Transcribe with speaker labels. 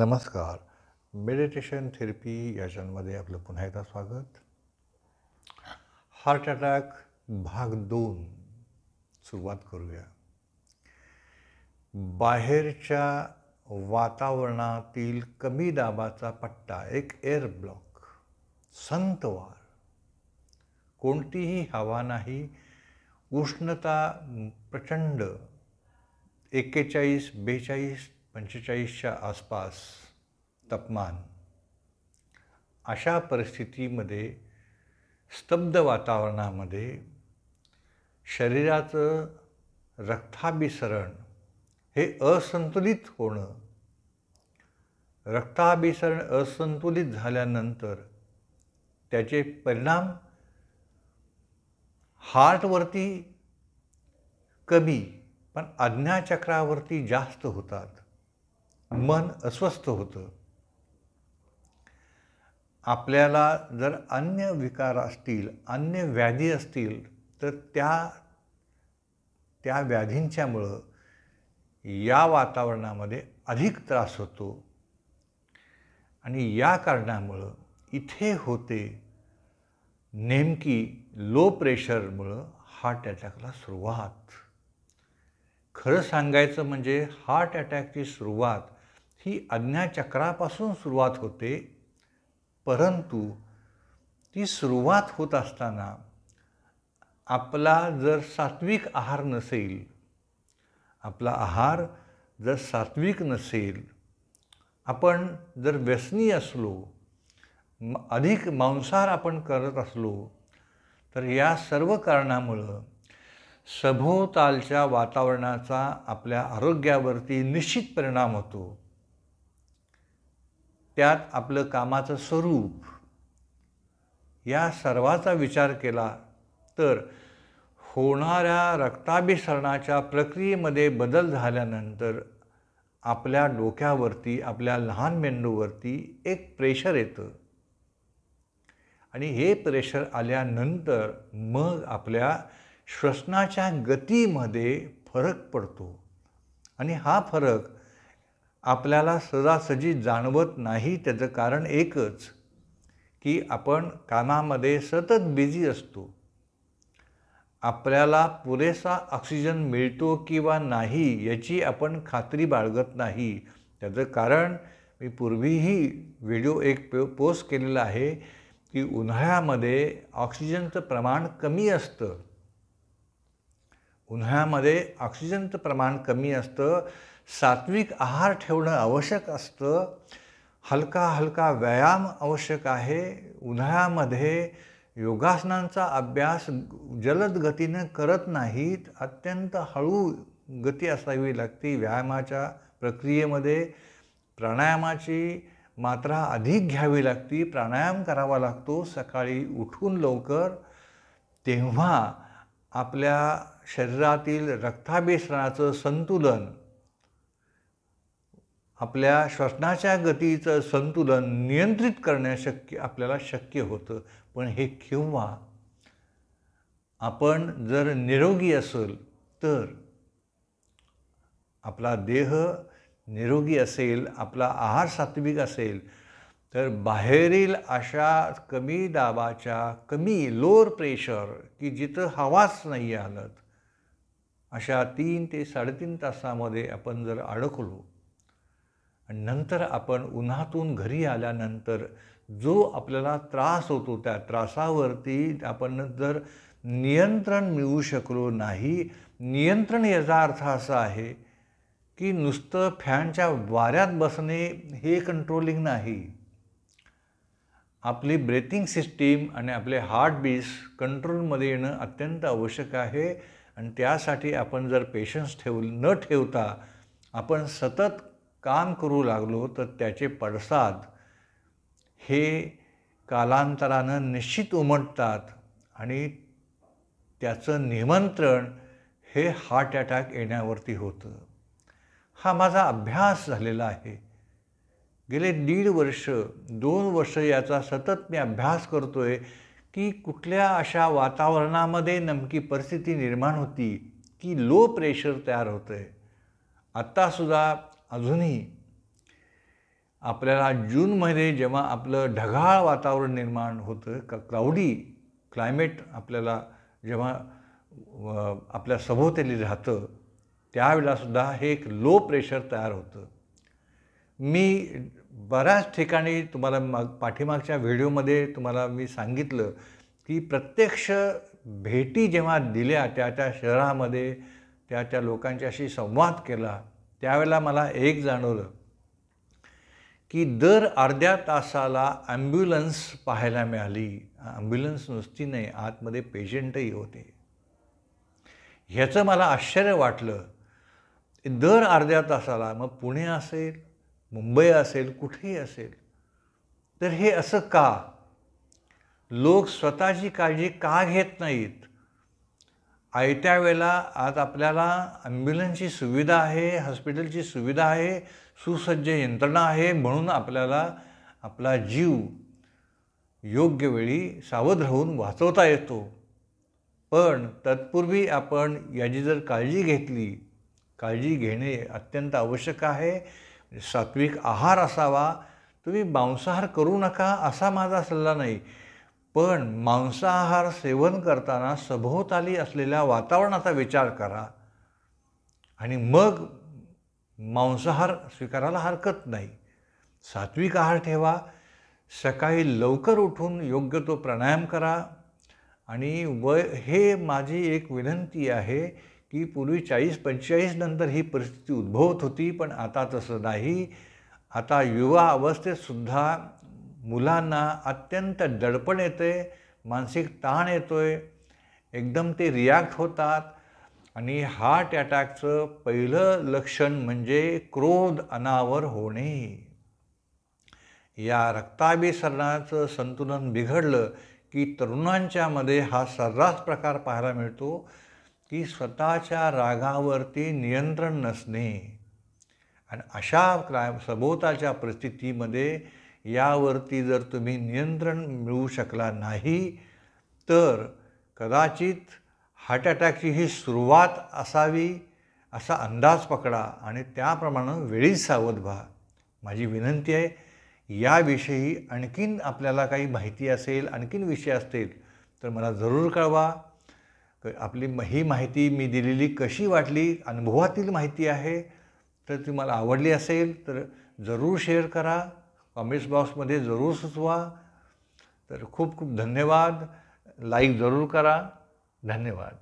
Speaker 1: नमस्कार meditation therapy या चॅनलमध्ये आपलं पुन्हा एकदा स्वागत हार्ट अटॅक भाग दोन सुरुवात करूया बाहेरच्या वातावरणातील कमी दाबाचा पट्टा एक एअर ब्लॉक संतवार कोणतीही हवा नाही उष्णता प्रचंड एक्केचाळीस बेचाळीस पंचेचाळीसच्या आसपास तापमान अशा परिस्थितीमध्ये स्तब्ध वातावरणामध्ये शरीराचं रक्ताभिसरण हे असंतुलित होणं रक्ताभिसरण असंतुलित झाल्यानंतर त्याचे परिणाम हार्टवरती कमी पण आज्ञाचक्रावरती जास्त होतात मन अस्वस्थ होतं आपल्याला जर अन्य विकार असतील अन्य व्याधी असतील तर त्या त्या व्याधींच्यामुळं या वातावरणामध्ये अधिक त्रास होतो आणि या कारणामुळं इथे होते नेमकी लो प्रेशरमुळं हार्ट अटॅकला सुरुवात खरं सांगायचं म्हणजे हार्ट अटॅकची सुरुवात ही अज्ञाचक्रापासून सुरुवात होते परंतु ती सुरुवात होत असताना आपला जर सात्विक आहार नसेल आपला आहार जर सात्विक नसेल आपण जर व्यसनी असलो अधिक मांसाहार आपण करत असलो तर या सर्व कारणामुळं सभोवतालच्या वातावरणाचा आपल्या आरोग्यावरती निश्चित परिणाम होतो त्यात आपलं कामाचं स्वरूप या सर्वाचा विचार केला तर होणाऱ्या रक्ताभिसरणाच्या प्रक्रियेमध्ये बदल झाल्यानंतर आपल्या डोक्यावरती आपल्या लहान मेंदूवरती एक प्रेशर येतं आणि हे प्रेशर आल्यानंतर मग आपल्या श्वसनाच्या गतीमध्ये फरक पडतो आणि हा फरक आपल्याला सदासजी जाणवत नाही त्याचं कारण एकच की आपण कामामध्ये सतत बिझी असतो आपल्याला पुरेसा ऑक्सिजन मिळतो किंवा नाही याची आपण खात्री बाळगत नाही त्याचं कारण मी पूर्वीही व्हिडिओ एक पोस्ट केलेला आहे की उन्हाळ्यामध्ये ऑक्सिजनचं प्रमाण कमी असतं उन्हाळ्यामध्ये ऑक्सिजनचं प्रमाण कमी असतं सात्विक आहार ठेवणं आवश्यक असतं हलका हलका व्यायाम आवश्यक आहे उन्हाळ्यामध्ये योगासनांचा अभ्यास जलद गतीनं करत नाहीत अत्यंत हळू गती असावी लागते व्यायामाच्या प्रक्रियेमध्ये प्राणायामाची मात्रा अधिक घ्यावी लागते प्राणायाम करावा लागतो सकाळी उठून लवकर तेव्हा आपल्या शरीरातील रक्ताभिसरणाचं संतुलन आपल्या श्वसनाच्या गतीचं संतुलन नियंत्रित शक्य आपल्याला शक्य होतं पण हे किंवा आपण जर निरोगी असेल तर आपला देह निरोगी असेल आपला आहार सात्विक असेल तर बाहेरील अशा कमी दाबाच्या कमी लोअर प्रेशर की जिथं हवाच नाही आलत अशा तीन ते साडेतीन तासामध्ये आपण जर अडकलो नंतर आपण उन्हातून घरी आल्यानंतर जो आपल्याला त्रास होतो त्या त्रासावरती आपण जर नियंत्रण मिळू शकलो नाही नियंत्रण याचा अर्थ असा आहे की नुसतं फॅनच्या वाऱ्यात बसणे हे कंट्रोलिंग नाही आपली ब्रेथिंग सिस्टीम आणि आपले हार्टबीट्स कंट्रोलमध्ये येणं अत्यंत आवश्यक आहे आणि त्यासाठी आपण जर पेशन्स ठेव न ठेवता आपण सतत काम करू लागलो तर त्याचे पडसाद हे कालांतरानं निश्चित उमटतात आणि त्याचं निमंत्रण हे हार्ट अटॅक येण्यावरती होतं हा माझा अभ्यास झालेला आहे गेले दीड वर्ष दोन वर्ष याचा सतत मी अभ्यास करतो आहे की कुठल्या अशा वातावरणामध्ये नमकी परिस्थिती निर्माण होती की लो प्रेशर तयार होतं आहे आत्तासुद्धा अजूनही आपल्याला जूनमध्ये जेव्हा आपलं ढगाळ वातावरण निर्माण होतं का क्लाउडी क्लायमेट आपल्याला जेव्हा आपल्या सभोवतेली राहतं त्यावेळेलासुद्धा हे एक लो प्रेशर तयार होतं मी बऱ्याच ठिकाणी तुम्हाला माग पाठीमागच्या व्हिडिओमध्ये तुम्हाला मी सांगितलं की प्रत्यक्ष भेटी जेव्हा दिल्या त्या त्या शहरामध्ये त्या त्या लोकांच्याशी संवाद केला त्यावेळेला मला एक जाणवलं की दर अर्ध्या तासाला ॲम्ब्युलन्स पाहायला मिळाली ॲम्ब्युलन्स नुसती नाही आतमध्ये पेशंटही होते ह्याचं मला आश्चर्य वाटलं दर अर्ध्या तासाला मग पुणे असेल मुंबई असेल कुठेही असेल तर हे असं का लोक स्वतःची काळजी का घेत नाहीत आयत्या वेळेला आज आपल्याला ॲम्ब्युलन्सची सुविधा आहे हॉस्पिटलची सुविधा आहे सुसज्ज यंत्रणा आहे म्हणून आपल्याला आपला जीव योग्य वेळी सावध राहून वाचवता येतो पण तत्पूर्वी आपण याची जर काळजी घेतली काळजी घेणे अत्यंत आवश्यक आहे सात्विक आहार असावा तुम्ही मांसाहार करू नका असा माझा सल्ला नाही पण मांसाहार सेवन करताना सभोवताली असलेल्या वातावरणाचा विचार करा आणि मग मांसाहार स्वीकारायला हरकत नाही सात्विक आहार ठेवा सकाळी लवकर उठून योग्य तो प्राणायाम करा आणि व हे माझी एक विनंती आहे की पूर्वी चाळीस पंचेचाळीस नंतर ही परिस्थिती उद्भवत होती पण आता तसं नाही आता युवा अवस्थेतसुद्धा मुलांना अत्यंत दडपण येते मानसिक ताण येतोय एकदम ते रिॲक्ट होतात आणि हार्ट अटॅकचं पहिलं लक्षण म्हणजे क्रोध अनावर होणे या रक्ताभिसरणाचं संतुलन बिघडलं की तरुणांच्यामध्ये हा सर्रास प्रकार पाहायला मिळतो की स्वतःच्या रागावरती नियंत्रण नसणे आणि अशा सभोवताच्या परिस्थितीमध्ये यावरती जर तुम्ही नियंत्रण मिळवू शकला नाही तर कदाचित हार्ट अटॅकची ही सुरुवात असावी असा अंदाज पकडा आणि त्याप्रमाणे वेळीच सावध व्हा माझी विनंती आहे याविषयी आणखीन आपल्याला काही माहिती असेल आणखीन विषय असतील तर मला जरूर कळवा आपली ही माहिती मी दिलेली कशी वाटली अनुभवातील माहिती आहे तर ती मला आवडली असेल तर जरूर शेअर करा कॉमेंट्स बॉक्समध्ये जरूर सुचवा तर खूप खूप धन्यवाद लाईक जरूर करा धन्यवाद